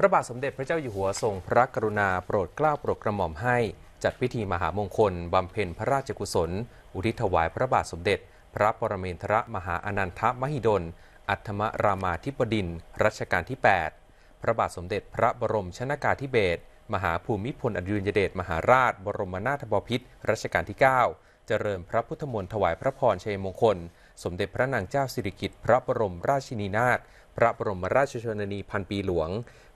พระบาทสมเด็จพระเจ้าอยู่หัวทรงพระกรุณาโปรดเกล้าโปรดกระหม่อมให้จัดพิธีมหามงคลบำเพ็ญพระราชกุศลอุทิศถวายพระบาทสมเด็จพระปรมมนทรมหาอนันทมหิดล อัธมรามาธิบดินรัชกาลที่ 8 พระบาทสมเด็จพระบรมชนากาธิเบศรมหาภูมิพลอดุลยเดชมหาราชบรมนาถบพิตรรัชกาลที่9เจริญพระพุทธมนต์ถวายพระพรชัยมงคลสมเด็จพระนางเจ้าสิริกิติ์พระบรมราชินีนาถ พระบรมราชชนนีพันปีหลวง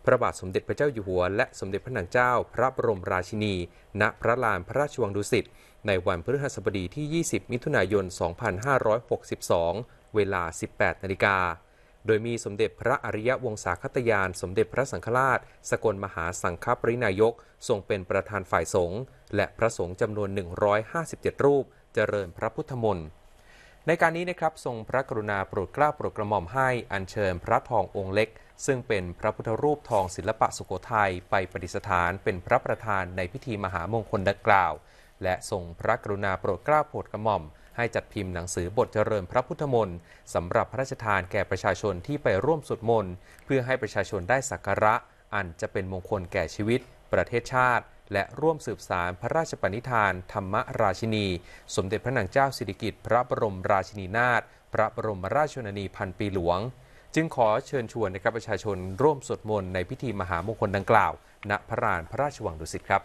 พระบาทสมเด็จพระเจ้าอยู่หัวและสมเด็จพระนางเจ้า พระบรมราชินี ณพระลานพระราชวังดุสิต ในวันพฤหัสบดีที่ 20 มิถุนายน 2562 เวลา 18 นาฬิกา โดยมีสมเด็จพระอริยวงศาคตยาน สมเด็จพระสังฆราช สกลมหาสังฆปรินายกทรงเป็นประธานฝ่ายสงฆ์และพระสงฆ์จำนวน 157 รูป เจริญพระพุทธมนต์ในการนี้นะครับทรงพระกรุณาโปรดเกล้าโปรดกระหม่อมให้อัญเชิญพระทององค์เล็ก ซึ่งเป็นพระพุทธรูปทองศิลปะสุโขทัยไปประดิษฐานเป็นพระประธานในพิธีมหามงคลดังกล่าว และทรงพระกรุณาโปรดเกล้าโปรดกระหม่อม ให้จัดพิมพ์หนังสือบทเจริญพระพุทธมนต์สำหรับพระราชทานแก่ประชาชนที่ไปร่วมสวดมนต์ เพื่อให้ประชาชนได้สักการะ อันจะเป็นมงคลแก่ชีวิตประเทศชาติและร่วมสืบสารพระราชปณิธานธรรมราชินี สมเด็จพระนางเจ้าสิริกิติ์พระบรมราชินีนาถพระบรมราชชนนีพันปีหลวง จึงขอเชิญชวนนะครับประชาชนร่วมสวดมนต์ในพิธีมหามงคลดังกล่าว ณพระรานพระราชวังดุสิตครับ